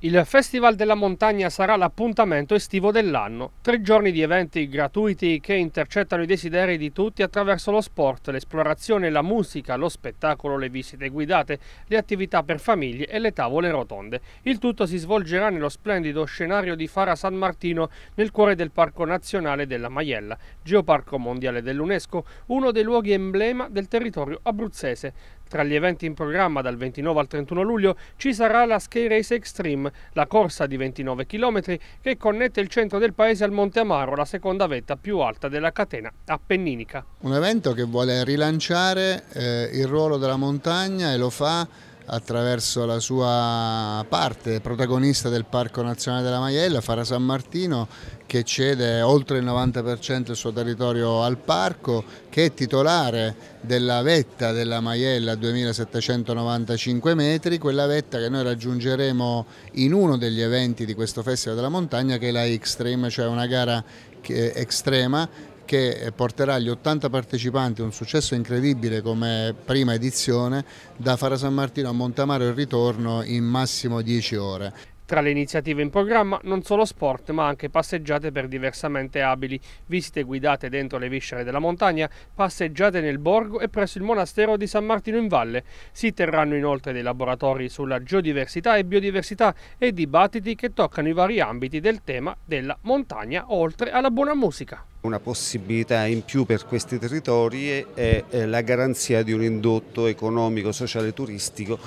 Il Festival della Montagna sarà l'appuntamento estivo dell'anno, tre giorni di eventi gratuiti che intercettano i desideri di tutti attraverso lo sport, l'esplorazione, la musica, lo spettacolo, le visite guidate, le attività per famiglie e le tavole rotonde. Il tutto si svolgerà nello splendido scenario di Fara San Martino nel cuore del Parco Nazionale della Maiella, geoparco mondiale dell'UNESCO, uno dei luoghi emblema del territorio abruzzese. Tra gli eventi in programma dal 29 al 31 luglio ci sarà la Sky Race Extreme, la corsa di 29 km che connette il centro del paese al Monte Amaro, la seconda vetta più alta della catena appenninica. Un evento che vuole rilanciare eh, il ruolo della montagna e lo fa attraverso la sua parte protagonista del Parco Nazionale della Maiella, Fara San Martino, che cede oltre il 90% del suo territorio al parco, che è titolare della vetta della Maiella a 2795 metri, quella vetta che noi raggiungeremo in uno degli eventi di questo Festival della Montagna che è la Xtreme, cioè una gara estrema che porterà gli 80 partecipanti a un successo incredibile come prima edizione da Fara San Martino a Montamaro e ritorno in massimo 10 ore. Tra le iniziative in programma non solo sport ma anche passeggiate per diversamente abili, visite guidate dentro le viscere della montagna, passeggiate nel borgo e presso il monastero di San Martino in Valle. Si terranno inoltre dei laboratori sulla geodiversità e biodiversità e dibattiti che toccano i vari ambiti del tema della montagna oltre alla buona musica. Una possibilità in più per questi territori è la garanzia di un indotto economico, sociale e turistico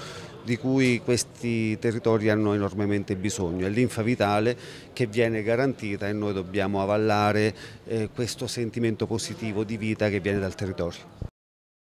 di cui questi territori hanno enormemente bisogno, è l'infa vitale che viene garantita e noi dobbiamo avallare eh, questo sentimento positivo di vita che viene dal territorio.